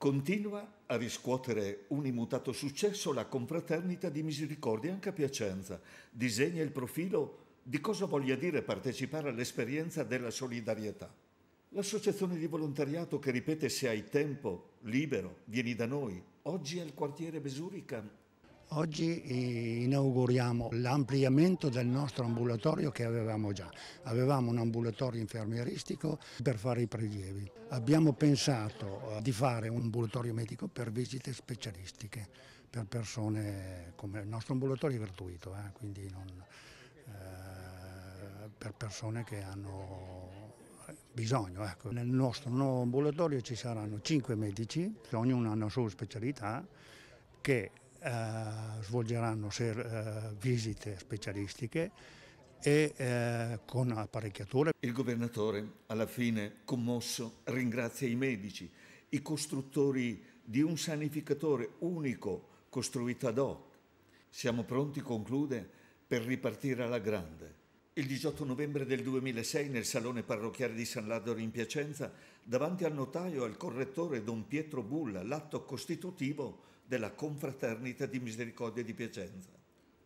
Continua a riscuotere un immutato successo la confraternita di misericordia anche a Piacenza. Disegna il profilo di cosa voglia dire partecipare all'esperienza della solidarietà. L'associazione di volontariato che ripete se hai tempo libero, vieni da noi. Oggi al quartiere Besurica Oggi eh, inauguriamo l'ampliamento del nostro ambulatorio che avevamo già. Avevamo un ambulatorio infermieristico per fare i prelievi. Abbiamo pensato eh, di fare un ambulatorio medico per visite specialistiche, per persone come il nostro ambulatorio è gratuito, eh, quindi non, eh, per persone che hanno eh, bisogno. Ecco. Nel nostro nuovo ambulatorio ci saranno cinque medici, ognuno ha una sua specialità, che eh, svolgeranno ser, eh, visite specialistiche e eh, con apparecchiature. Il governatore, alla fine commosso, ringrazia i medici, i costruttori di un sanificatore unico costruito ad hoc. Siamo pronti, conclude, per ripartire alla grande. Il 18 novembre del 2006 nel salone parrocchiale di San Ladoro in Piacenza, davanti al notaio e al correttore Don Pietro Bulla, l'atto costitutivo della confraternita di misericordia di Piacenza.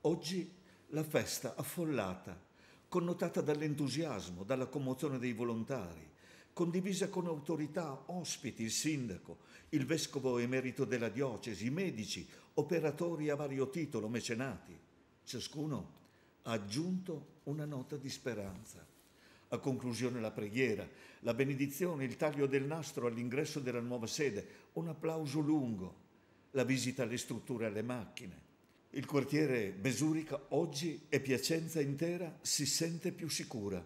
Oggi la festa affollata, connotata dall'entusiasmo, dalla commozione dei volontari, condivisa con autorità, ospiti, il sindaco, il vescovo emerito della diocesi, medici, operatori a vario titolo, mecenati. Ciascuno ha aggiunto una nota di speranza. A conclusione la preghiera, la benedizione, il taglio del nastro all'ingresso della nuova sede, un applauso lungo, la visita alle strutture e alle macchine. Il quartiere Besurica oggi e Piacenza intera si sente più sicura.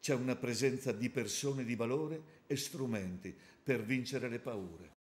C'è una presenza di persone di valore e strumenti per vincere le paure.